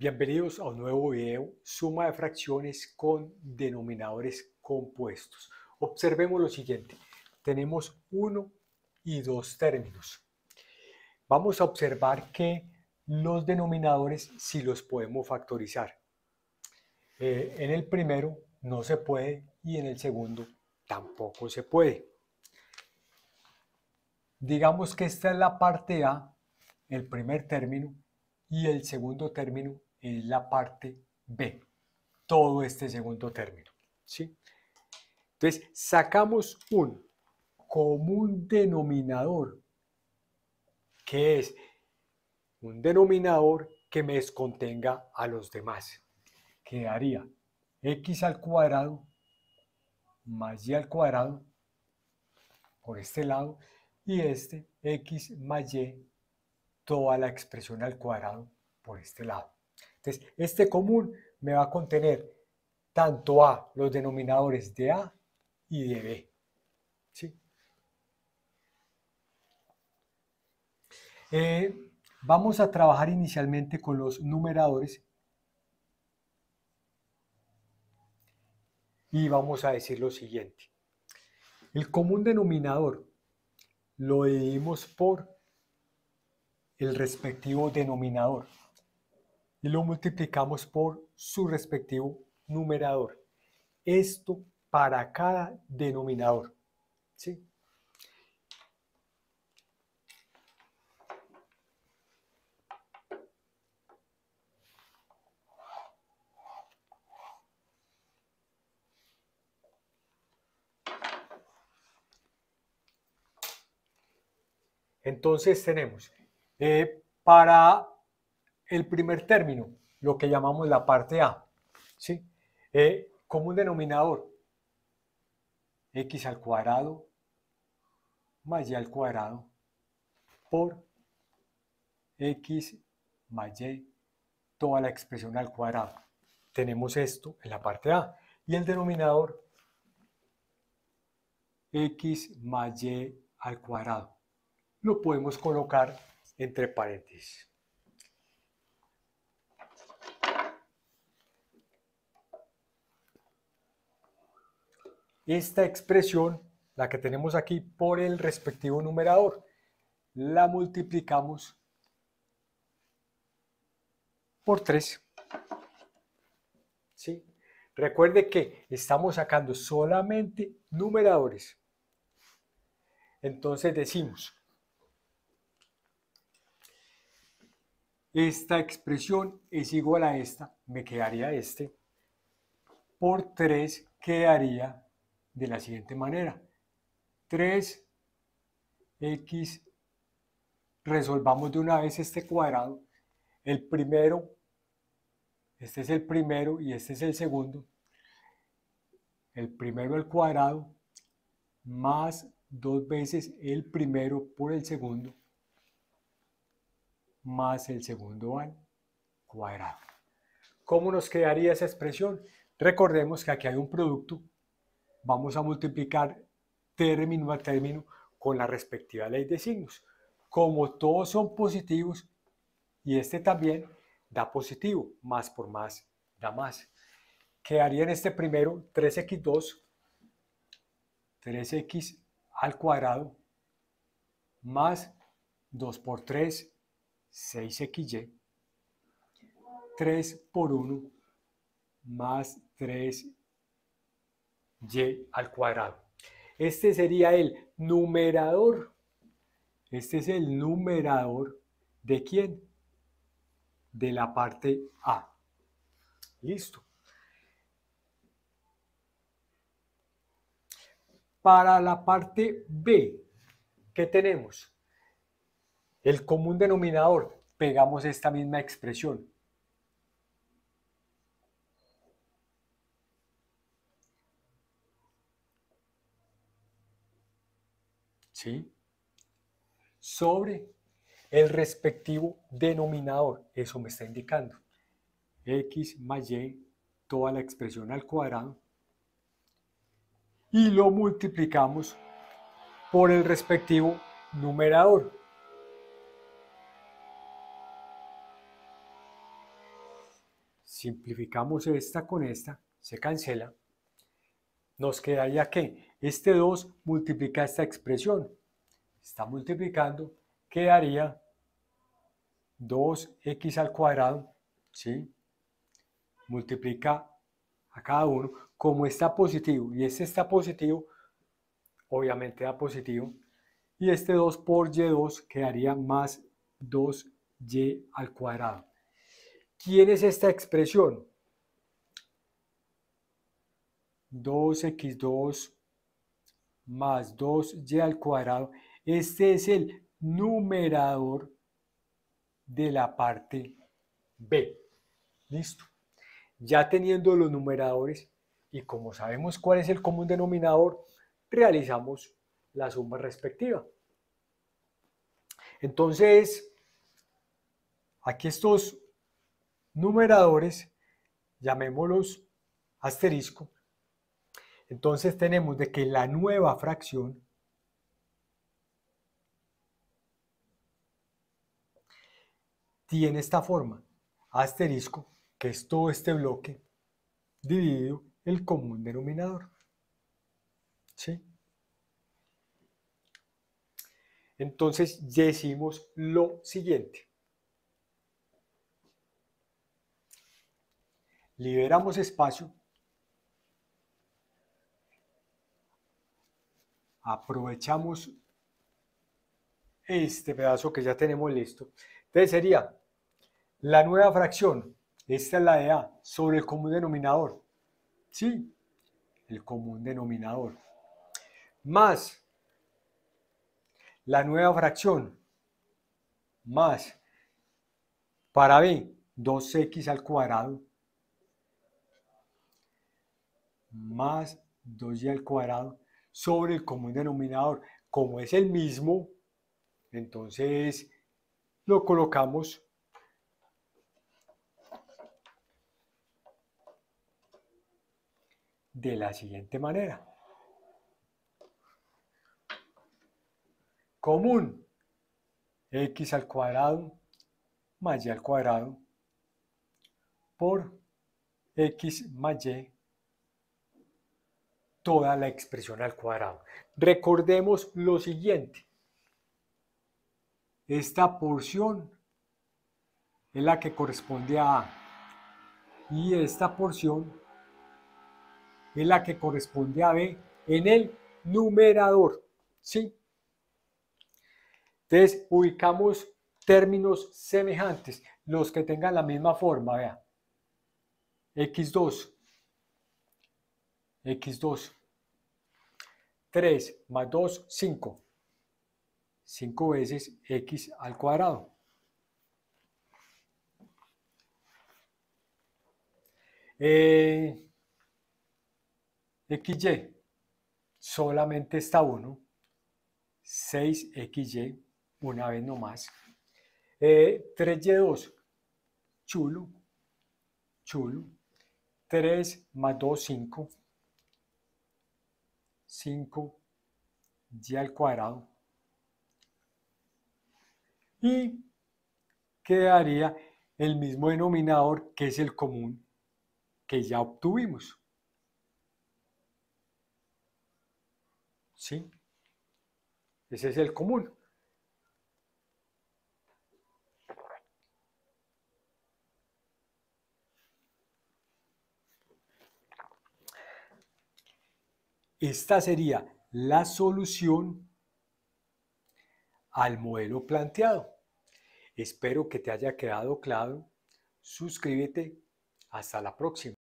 Bienvenidos a un nuevo video, suma de fracciones con denominadores compuestos. Observemos lo siguiente, tenemos uno y dos términos. Vamos a observar que los denominadores si los podemos factorizar. Eh, en el primero no se puede y en el segundo tampoco se puede. Digamos que esta es la parte A, el primer término, y el segundo término es la parte B, todo este segundo término. ¿sí? Entonces, sacamos un común denominador, que es un denominador que me descontenga a los demás. Quedaría x al cuadrado más y al cuadrado por este lado y este x más y toda la expresión al cuadrado por este lado. Entonces, este común me va a contener tanto a los denominadores de A y de B. Eh, vamos a trabajar inicialmente con los numeradores y vamos a decir lo siguiente. El común denominador lo dividimos por el respectivo denominador y lo multiplicamos por su respectivo numerador. Esto para cada denominador. ¿sí? Entonces tenemos eh, para el primer término, lo que llamamos la parte A, ¿sí? Eh, como un denominador, x al cuadrado más y al cuadrado por x más y, toda la expresión al cuadrado. Tenemos esto en la parte A. Y el denominador x más y al cuadrado. Lo podemos colocar entre paréntesis. esta expresión, la que tenemos aquí, por el respectivo numerador. La multiplicamos por 3. ¿Sí? Recuerde que estamos sacando solamente numeradores. Entonces decimos, esta expresión es igual a esta, me quedaría este, por 3 quedaría de la siguiente manera. 3x, resolvamos de una vez este cuadrado. El primero, este es el primero y este es el segundo. El primero al cuadrado más dos veces el primero por el segundo más el segundo al cuadrado. ¿Cómo nos quedaría esa expresión? Recordemos que aquí hay un producto vamos a multiplicar término a término con la respectiva ley de signos. Como todos son positivos, y este también da positivo, más por más da más. Quedaría en este primero 3x2, 3x al cuadrado, más 2 por 3, 6xy, 3 por 1, más 3 y al cuadrado. Este sería el numerador. Este es el numerador de quién? De la parte A. Listo. Para la parte B, ¿qué tenemos? El común denominador. Pegamos esta misma expresión. ¿sí? Sobre el respectivo denominador, eso me está indicando. X más Y, toda la expresión al cuadrado, y lo multiplicamos por el respectivo numerador. Simplificamos esta con esta, se cancela nos quedaría que este 2 multiplica esta expresión. Está multiplicando, quedaría 2x al cuadrado, ¿sí? Multiplica a cada uno. Como está positivo y este está positivo, obviamente da positivo. Y este 2 por y2 quedaría más 2y al cuadrado. ¿Quién es esta expresión? 2x2 más 2y al cuadrado. Este es el numerador de la parte B. Listo. Ya teniendo los numeradores y como sabemos cuál es el común denominador, realizamos la suma respectiva. Entonces, aquí estos numeradores, llamémoslos asterisco, entonces tenemos de que la nueva fracción tiene esta forma, asterisco, que es todo este bloque, dividido el común denominador. ¿Sí? Entonces decimos lo siguiente. Liberamos espacio aprovechamos este pedazo que ya tenemos listo. Entonces sería la nueva fracción, esta es la de A, sobre el común denominador. Sí, el común denominador. Más la nueva fracción, más para B, 2x al cuadrado, más 2y al cuadrado, sobre el común denominador. Como es el mismo, entonces lo colocamos de la siguiente manera. Común, x al cuadrado más y al cuadrado por x más y toda la expresión al cuadrado. Recordemos lo siguiente. Esta porción es la que corresponde a A y esta porción es la que corresponde a B en el numerador. ¿sí? Entonces ubicamos términos semejantes, los que tengan la misma forma, vea. X2, X2 3 más 2, 5. 5 veces x al cuadrado. Eh, XY, solamente está 1. 6XY, una vez nomás. Eh, 3Y2, chulo, chulo. 3 más 2, 5. 5y al cuadrado. Y quedaría el mismo denominador que es el común que ya obtuvimos. ¿Sí? Ese es el común. Esta sería la solución al modelo planteado. Espero que te haya quedado claro. Suscríbete. Hasta la próxima.